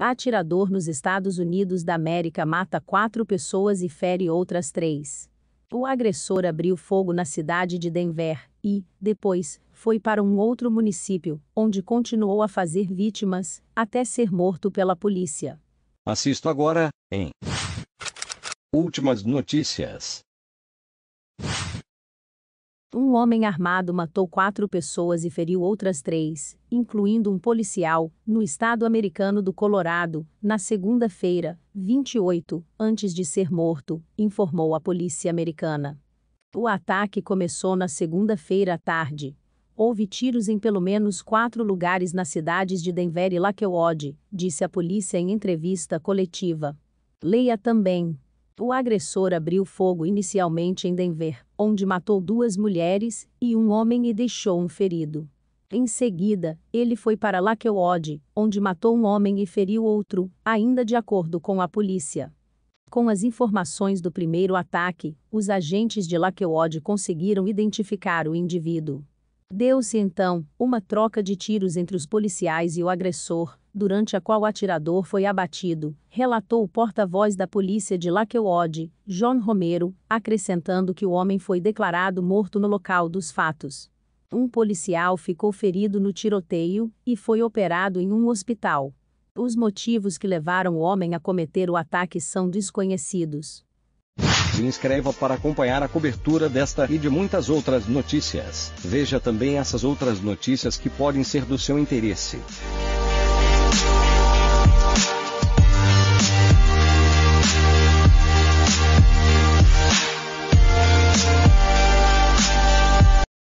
Atirador nos Estados Unidos da América mata quatro pessoas e fere outras três. O agressor abriu fogo na cidade de Denver e, depois, foi para um outro município, onde continuou a fazer vítimas, até ser morto pela polícia. Assisto agora, em Últimas notícias. Um homem armado matou quatro pessoas e feriu outras três, incluindo um policial, no estado americano do Colorado, na segunda-feira, 28, antes de ser morto, informou a polícia americana. O ataque começou na segunda-feira à tarde. Houve tiros em pelo menos quatro lugares nas cidades de Denver e Lakewood, disse a polícia em entrevista coletiva. Leia também o agressor abriu fogo inicialmente em Denver, onde matou duas mulheres e um homem e deixou um ferido. Em seguida, ele foi para Lakewood, onde matou um homem e feriu outro, ainda de acordo com a polícia. Com as informações do primeiro ataque, os agentes de Lakewood conseguiram identificar o indivíduo. Deu-se então uma troca de tiros entre os policiais e o agressor, durante a qual o atirador foi abatido, relatou o porta-voz da polícia de Laqueode, John Romero, acrescentando que o homem foi declarado morto no local dos fatos. Um policial ficou ferido no tiroteio e foi operado em um hospital. Os motivos que levaram o homem a cometer o ataque são desconhecidos. Se inscreva para acompanhar a cobertura desta e de muitas outras notícias. Veja também essas outras notícias que podem ser do seu interesse. Thank you.